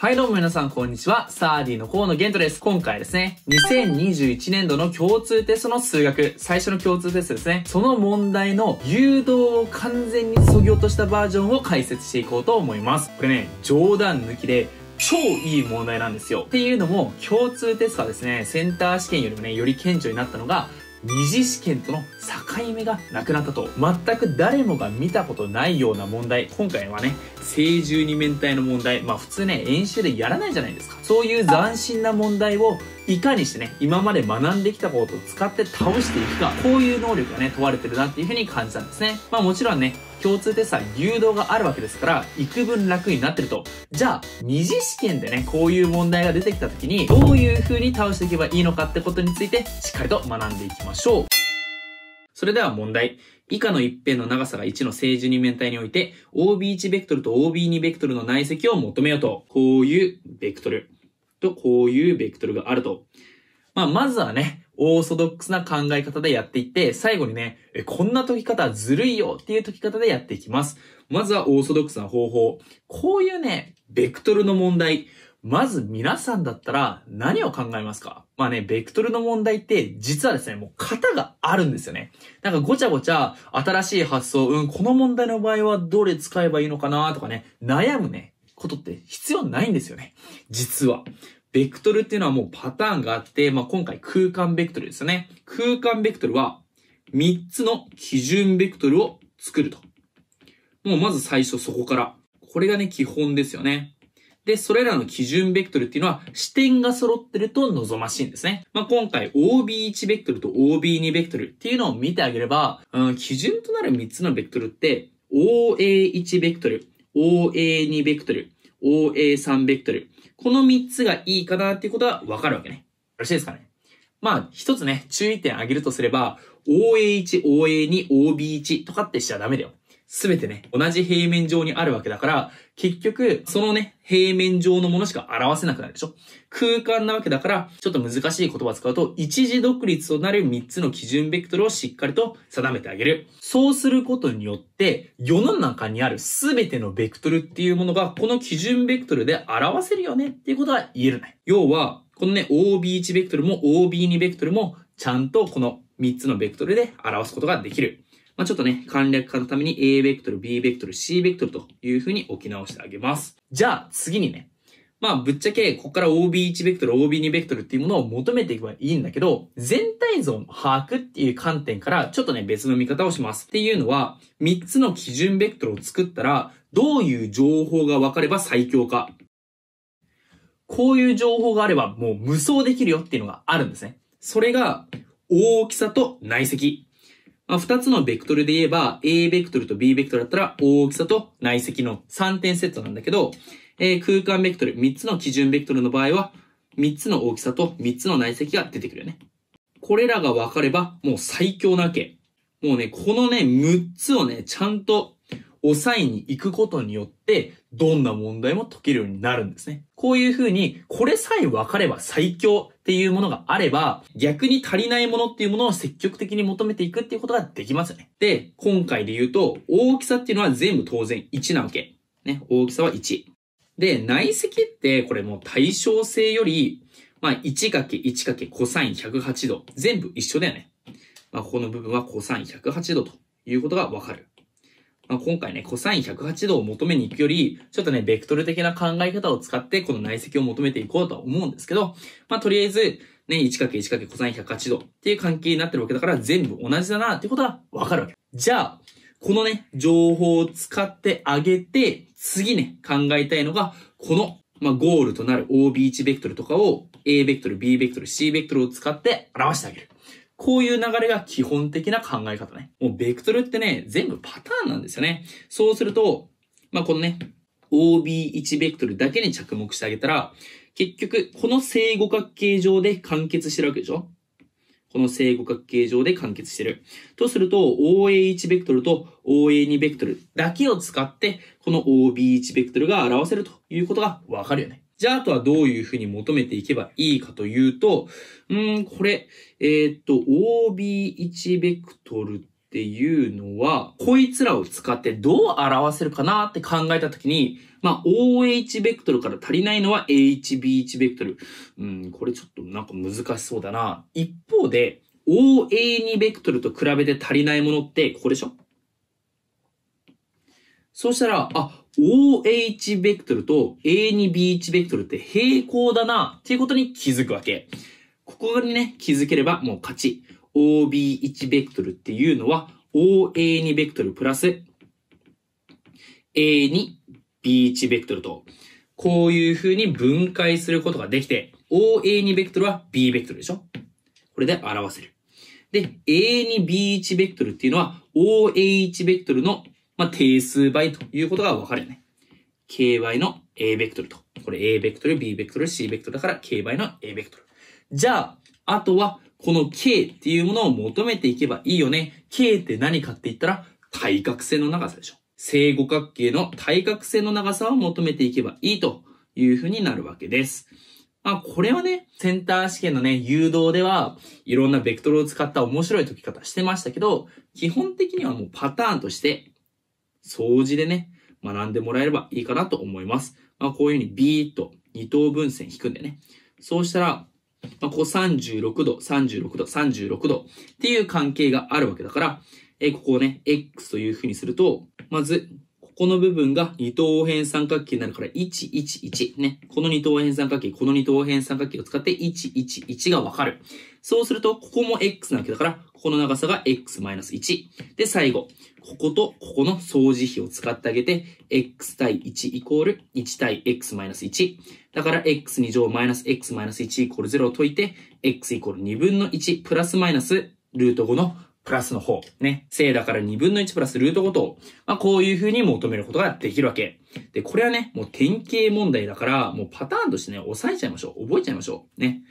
はいどうも皆さんこんにちは。サーディの河野玄斗です。今回ですね、2021年度の共通テストの数学、最初の共通テストですね。その問題の誘導を完全に削ぎ落としたバージョンを解説していこうと思います。これね、冗談抜きで、超いい問題なんですよ。っていうのも、共通テストはですね、センター試験よりもね、より顕著になったのが、二次試験との境目がなくなったと全く誰もが見たことないような問題今回はね正十二面体の問題まあ普通ね演習でやらないじゃないですかそういう斬新な問題をいかにしてね今まで学んできたことを使って倒していくかこういう能力がね問われてるなっていうふうに感じたんですねまあもちろんね共通テストは誘導があるわけですから、幾分楽になってると。じゃあ、二次試験でね、こういう問題が出てきた時に、どういう風に倒していけばいいのかってことについて、しっかりと学んでいきましょう。それでは問題。以下の一辺の長さが1の正十二面体において、OB1 ベクトルと OB2 ベクトルの内積を求めようと。こういうベクトル。と、こういうベクトルがあると。まあ、まずはね、オーソドックスな考え方でやっていって、最後にね、こんな解き方ずるいよっていう解き方でやっていきます。まずはオーソドックスな方法。こういうね、ベクトルの問題。まず皆さんだったら何を考えますかまあね、ベクトルの問題って実はですね、もう型があるんですよね。なんかごちゃごちゃ新しい発想、うん、この問題の場合はどれ使えばいいのかなとかね、悩むね、ことって必要ないんですよね。実は。ベクトルっていうのはもうパターンがあって、まあ、今回空間ベクトルですよね。空間ベクトルは3つの基準ベクトルを作ると。もうまず最初そこから。これがね、基本ですよね。で、それらの基準ベクトルっていうのは視点が揃ってると望ましいんですね。まあ、今回 OB1 ベクトルと OB2 ベクトルっていうのを見てあげれば、うん、基準となる3つのベクトルって OA1 ベクトル、OA2 ベクトル、OA3 ベクトル。この3つがいいかなっていうことはわかるわけね。よろしいですかね。まあ、一つね、注意点挙げるとすれば、OA1、OA2、OB1 とかってしちゃダメだよ。すべてね、同じ平面上にあるわけだから、結局、そのね、平面上のものしか表せなくなるでしょ空間なわけだから、ちょっと難しい言葉を使うと、一時独立となる三つの基準ベクトルをしっかりと定めてあげる。そうすることによって、世の中にあるすべてのベクトルっていうものが、この基準ベクトルで表せるよねっていうことは言えるね。要は、このね、OB1 ベクトルも OB2 ベクトルも、ちゃんとこの3つのベクトルで表すことができる。まあ、ちょっとね、簡略化のために A ベクトル、B ベクトル、C ベクトルというふうに置き直してあげます。じゃあ、次にね、まあ、ぶっちゃけ、ここから OB1 ベクトル、OB2 ベクトルっていうものを求めていけばいいんだけど、全体像の把握っていう観点から、ちょっとね、別の見方をします。っていうのは、3つの基準ベクトルを作ったら、どういう情報が分かれば最強か。こういう情報があれば、もう無双できるよっていうのがあるんですね。それが、大きさと内積。まあ、2つのベクトルで言えば、A ベクトルと B ベクトルだったら、大きさと内積の3点セットなんだけど、えー、空間ベクトル、3つの基準ベクトルの場合は、3つの大きさと3つの内積が出てくるよね。これらが分かれば、もう最強なわけ。もうね、このね、6つをね、ちゃんと抑えに行くことによって、どんな問題も解けるようになるんですね。こういうふうに、これさえ分かれば最強っていうものがあれば、逆に足りないものっていうものを積極的に求めていくっていうことができますよね。で、今回で言うと、大きさっていうのは全部当然1なわけ。ね、大きさは1。で、内積って、これもう対称性より、まあ、1×1× コサイン108度。全部一緒だよね。まあ、ここの部分はコサイン108度ということがわかる。まあ、今回ね、コサイン108度を求めに行くより、ちょっとね、ベクトル的な考え方を使って、この内積を求めていこうとは思うんですけど、まあ、とりあえず、ね、1×1× コサイン108度っていう関係になってるわけだから、全部同じだなっていうことはわかるわけ。じゃあ、このね、情報を使ってあげて、次ね、考えたいのが、この、まあ、ゴールとなる OB1 ベクトルとかを、A ベクトル、B ベクトル、C ベクトルを使って表してあげる。こういう流れが基本的な考え方ね。もうベクトルってね、全部パターンなんですよね。そうすると、まあ、このね、OB1 ベクトルだけに着目してあげたら、結局、この正五角形上で完結してるわけでしょこの正五角形上で完結してる。とすると、OA1 ベクトルと OA2 ベクトルだけを使って、この OB1 ベクトルが表せるということがわかるよね。じゃあ、あとはどういうふうに求めていけばいいかというと、うん、これ、えー、っと、OB1 ベクトルっていうのは、こいつらを使ってどう表せるかなって考えたときに、まあ、OH ベクトルから足りないのは HB1 ベクトル。うん、これちょっとなんか難しそうだな。一方で、OA2 ベクトルと比べて足りないものって、ここでしょそうしたら、あ、OH ベクトルと A2B1 ベクトルって平行だなっていうことに気づくわけ。ここにね、気づければもう勝ち。OB1 ベクトルっていうのは OA2 ベクトルプラス A2B1 ベクトルと、こういう風に分解することができて、OA2 ベクトルは B ベクトルでしょこれで表せる。で、A2B1 ベクトルっていうのは OH ベクトルのまあ、定数倍ということがわかるよね。ky の a ベクトルと。これ a ベクトル、b ベクトル、c ベクトルだから k 倍の a ベクトル。じゃあ、あとは、この k っていうものを求めていけばいいよね。k って何かって言ったら、対角線の長さでしょ。正五角形の対角線の長さを求めていけばいいというふうになるわけです。まあ、これはね、センター試験のね、誘導では、いろんなベクトルを使った面白い解き方してましたけど、基本的にはもうパターンとして、掃除でね、学んでもらえればいいかなと思います。まあ、こういうふうにビーッと二等分線引くんでね。そうしたら、まあ、こう36度、36度、36度っていう関係があるわけだから、えここをね、x というふうにすると、まずこの部分が二等辺三角形になるから、111ね。この二等辺三角形、この二等辺三角形を使って111がわかる。そうすると、ここも x なわけだから、ここの長さが x-1。で、最後、こことここの相似比を使ってあげて、x 対1イコール1対 x-1。だから、x2 乗マイナス x-1 イコール0を解いて、x イコール2分の1プラスマイナスルート5のプラスの方、ね、正だから2分の1プラスルートごとまあ、こういう風に求めることができるわけ。で、これはね、もう典型問題だから、もうパターンとしてね、押さえちゃいましょう。覚えちゃいましょう。ね。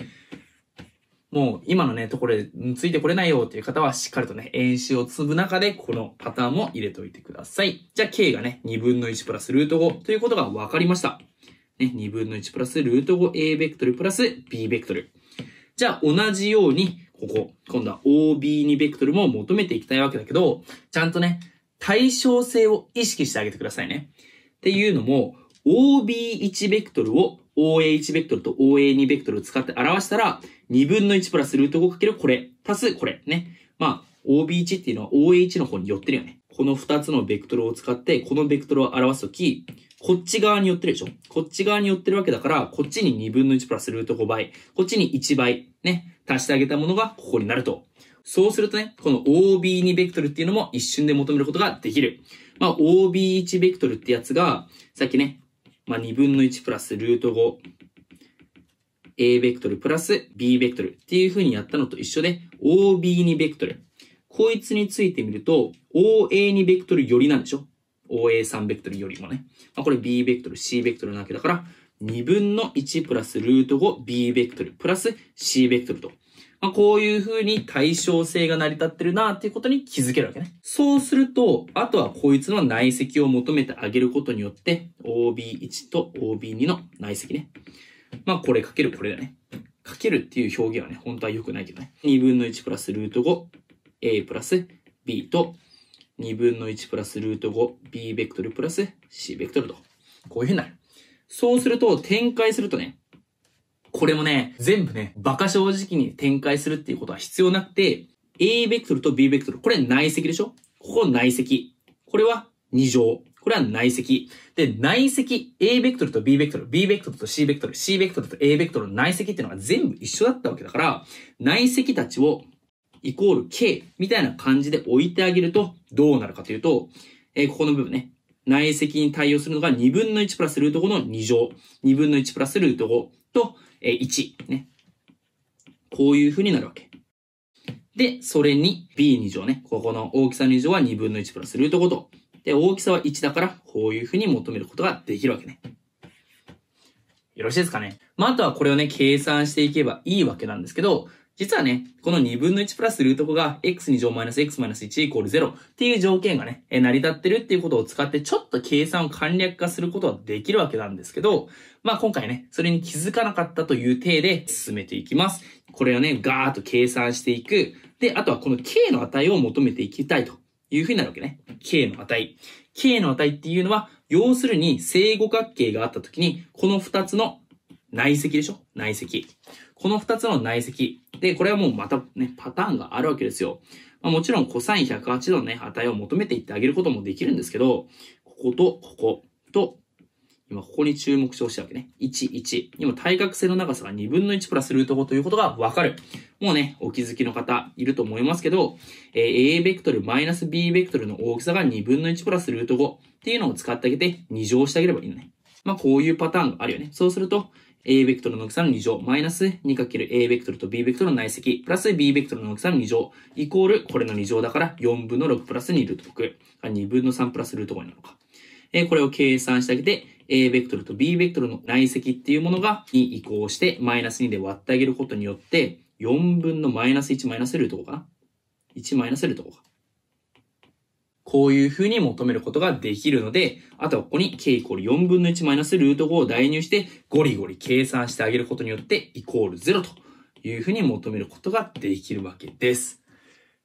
もう今のね、ところでついてこれないよっていう方はしっかりとね、演習を積む中でこのパターンも入れておいてください。じゃあ K がね、2分の1プラスルート5ということが分かりました。ね、2分の1プラスルート 5A ベクトルプラス B ベクトル。じゃあ同じようにここ、今度は OB 2ベクトルも求めていきたいわけだけど、ちゃんとね、対称性を意識してあげてくださいね。っていうのも、OB1 ベクトルを OA1 ベクトルと OA2 ベクトルを使って表したら、2分の1プラスルート5かけるこれ、プラスこれ、ね。まあ、OB1 っていうのは OA1 の方に寄ってるよね。この2つのベクトルを使って、このベクトルを表すとき、こっち側に寄ってるでしょこっち側に寄ってるわけだから、こっちに2分の1プラスルート5倍、こっちに1倍、ね。足してあげたものがここになると。そうするとね、この OB2 ベクトルっていうのも一瞬で求めることができる。まあ、OB1 ベクトルってやつが、さっきね、まあ、2分の1プラスルート5 A ベクトルプラス B ベクトルっていう風にやったのと一緒で OB2 ベクトル。こいつについてみると OA2 ベクトルよりなんでしょ ?OA3 ベクトルよりもね。まあ、これ B ベクトル、C ベクトルなわけだから、2分の1プラスルート 5b ベクトルプラス c ベクトルと。まあ、こういう風に対称性が成り立ってるなっていうことに気づけるわけね。そうすると、あとはこいつの内積を求めてあげることによって、OB1 と OB2 の内積ね。まあこれかけるこれだね。かけるっていう表現はね、本当は良くないけどね。2分の1プラスルート 5A プラス B と2分の1プラスルート 5B ベクトルプラス C ベクトルと。こういう風になる。そうすると、展開するとね、これもね、全部ね、馬鹿正直に展開するっていうことは必要なくて、A ベクトルと B ベクトル、これ内積でしょここ内積。これは二乗。これは内積。で、内積 A ベクトルと B ベクトル、B ベクトルと C ベクトル、C ベクトルと A ベクトルの内積っていうのが全部一緒だったわけだから、内積たちをイコール K みたいな感じで置いてあげるとどうなるかというと、えー、ここの部分ね、内積に対応するのが2分の1プラスルート5の2乗。2分の1プラスルート5と、えー、1。ね。こういう風になるわけ。で、それに b2 乗ね。ここの大きさの2乗は2分の1プラスルート5と。で、大きさは1だから、こういう風に求めることができるわけね。よろしいですかね。まあ、あとはこれをね、計算していけばいいわけなんですけど、実はね、この2分の1プラスルート5が x2 乗 -x-1 イコール0っていう条件がね、成り立ってるっていうことを使ってちょっと計算を簡略化することはできるわけなんですけど、まあ今回ね、それに気づかなかったという体で進めていきます。これをね、ガーッと計算していく。で、あとはこの k の値を求めていきたいというふうになるわけね。k の値。k の値っていうのは、要するに正五角形があった時に、この2つの内積でしょ内積。この二つの内積。で、これはもうまたね、パターンがあるわけですよ。まあ、もちろん、コサイン108度のね、値を求めていってあげることもできるんですけど、こことここと今ここに注目してほしいわけね。1、1。今対角線の長さが2分の1プラスルート5ということがわかる。もうね、お気づきの方いると思いますけど、えー、A ベクトルマイナス B ベクトルの大きさが2分の1プラスルート5っていうのを使ってあげて2乗してあげればいいのね。まあこういうパターンがあるよね。そうすると、A ベクトルの大きさの2乗、マイナス 2×A ベクトルと B ベクトルの内積、プラス B ベクトルの大きさの2乗、イコール、これの2乗だから、4分の6プラス2ルート6、2分の3プラスルート5になのか。えー、これを計算してあげて、A ベクトルと B ベクトルの内積っていうものがに移行して、マイナス2で割ってあげることによって、4分のマイナス1マイナスルート5かな ?1 マイナスルート5か。こういう風に求めることができるので、あとはここに k イコール4分の1マイナスルート5を代入して、ゴリゴリ計算してあげることによって、イコール0という風に求めることができるわけです。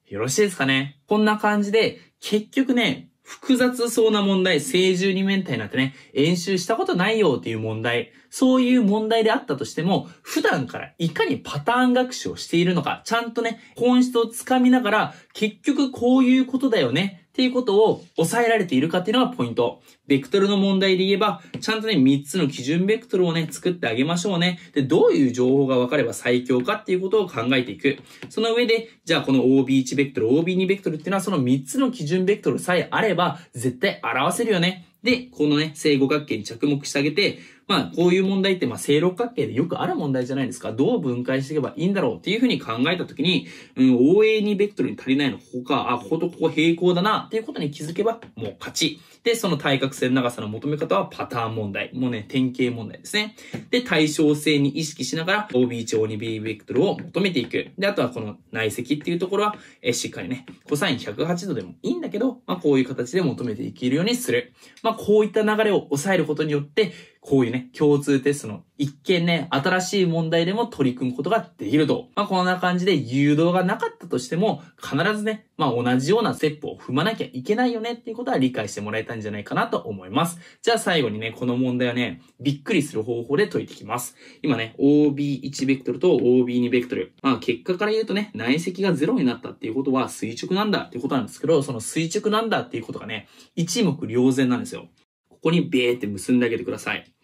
よろしいですかねこんな感じで、結局ね、複雑そうな問題、正十二面体なんてね、演習したことないよっていう問題、そういう問題であったとしても、普段からいかにパターン学習をしているのか、ちゃんとね、本質をつかみながら、結局こういうことだよね、っていうことを抑えられているかっていうのがポイント。ベクトルの問題で言えば、ちゃんとね、3つの基準ベクトルをね、作ってあげましょうね。で、どういう情報が分かれば最強かっていうことを考えていく。その上で、じゃあこの OB1 ベクトル、OB2 ベクトルっていうのはその3つの基準ベクトルさえあれば、絶対表せるよね。で、このね、正五角形に着目してあげて、まあ、こういう問題って、まあ、正六角形でよくある問題じゃないですか。どう分解していけばいいんだろうっていうふうに考えたときに、うん、OA2 ベクトルに足りないの、ここか、あ、こことここ平行だな、っていうことに気づけば、もう勝ち。で、その対角線長さの求め方はパターン問題。もうね、典型問題ですね。で、対称性に意識しながら、OB1、O2B ベクトルを求めていく。で、あとはこの内積っていうところは、えしっかりね、コサイン108度でもいいんだけど、まあ、こういう形で求めていけるようにする。まあ、こういった流れを抑えることによって、こういうね、共通テストの一見ね、新しい問題でも取り組むことができると。まあ、こんな感じで誘導がなかったとしても、必ずね、まあ、同じようなステップを踏まなきゃいけないよねっていうことは理解してもらえたんじゃないかなと思います。じゃあ最後にね、この問題はね、びっくりする方法で解いていきます。今ね、OB1 ベクトルと OB2 ベクトル。まあ、結果から言うとね、内積が0になったっていうことは垂直なんだっていうことなんですけど、その垂直なんだっていうことがね、一目瞭然なんですよ。ここにベーって結んであげてください。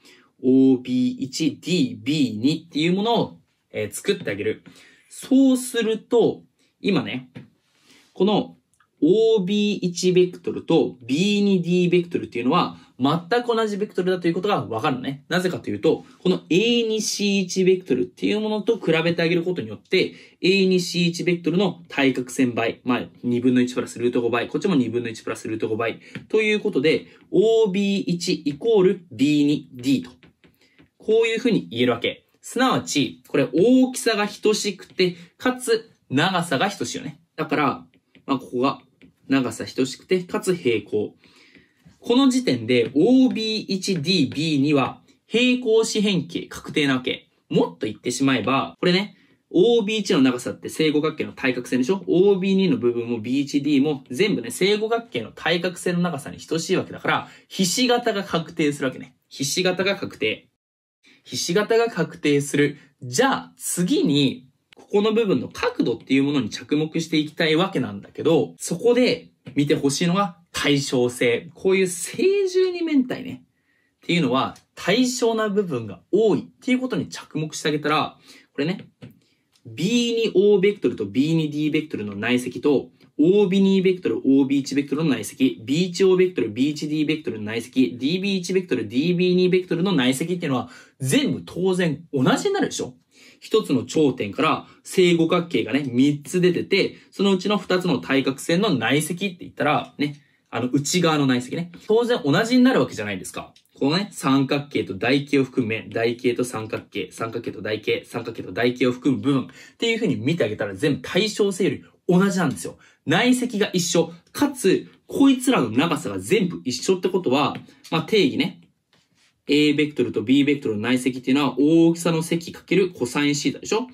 OB1DB2 っていうものを、えー、作ってあげる。そうすると、今ね、この OB1 ベクトルと B2D ベクトルっていうのは全く同じベクトルだということがわかるのね。なぜかというと、この A2C1 ベクトルっていうものと比べてあげることによって、A2C1 ベクトルの対角線倍、まあ2分の1プラスルート5倍、こっちも2分の1プラスルート5倍ということで、OB1 イコール B2D とこういうふうに言えるわけ。すなわち、これ大きさが等しくて、かつ長さが等しいよね。だから、まあ、ここが長さ等しくて、かつ平行。この時点で OB1DB2 は平行四辺形確定なわけ。もっと言ってしまえば、これね、OB1 の長さって正五角形の対角線でしょ ?OB2 の部分も B1D も全部ね、正五角形の対角線の長さに等しいわけだから、ひし形が確定するわけね。ひし形が確定。ひし形が確定する。じゃあ次に、ここの部分の角度っていうものに着目していきたいわけなんだけど、そこで見てほしいのが対称性。こういう正十二面体ね。っていうのは対称な部分が多いっていうことに着目してあげたら、これね、B 2 O ベクトルと B 2 D ベクトルの内積と、OB2 ベクトル、OB1 ベクトルの内積、B1O ベクトル、B1D ベクトルの内積、DB1 ベクトル、DB2 ベクトルの内積っていうのは、全部当然同じになるでしょ一つの頂点から正五角形がね、三つ出てて、そのうちの二つの対角線の内積って言ったら、ね、あの内側の内積ね、当然同じになるわけじゃないですか。このね、三角形と台形を含め、台形と三角形、三角形と台形、三角形と台形を含む部分っていう風に見てあげたら全部対称性より同じなんですよ。内積が一緒。かつ、こいつらの長さが全部一緒ってことは、まあ、定義ね。A ベクトルと B ベクトルの内積っていうのは大きさの積かけるコサインシータでしょ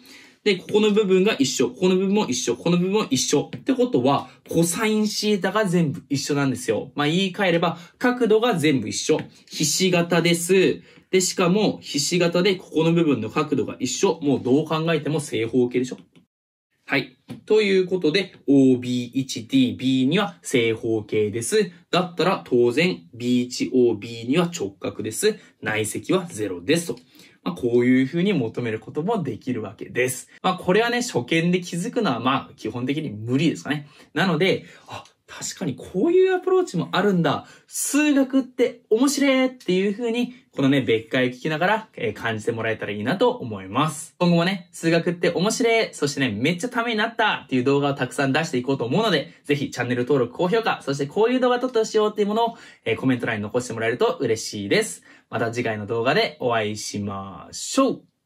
で、ここの部分が一緒、ここの部分も一緒、この部分も一緒。ってことは、コサインシータが全部一緒なんですよ。まあ、言い換えれば、角度が全部一緒。ひし形です。で、しかも、ひし形でここの部分の角度が一緒。もうどう考えても正方形でしょ。はい。ということで、o b 1 d b には正方形です。だったら当然、b 1 o b には直角です。内積は0ですと。まあ、こういうふうに求めることもできるわけです。まあ、これはね、初見で気づくのはまあ、基本的に無理ですかね。なので、あ、確かにこういうアプローチもあるんだ。数学って面白いっていう風に、このね、別解聞きながら、え感じてもらえたらいいなと思います。今後もね、数学って面白い、そしてね、めっちゃためになったっていう動画をたくさん出していこうと思うので、ぜひチャンネル登録、高評価、そしてこういう動画撮ってほしいよっていうものを、えコメント欄に残してもらえると嬉しいです。また次回の動画でお会いしましょう。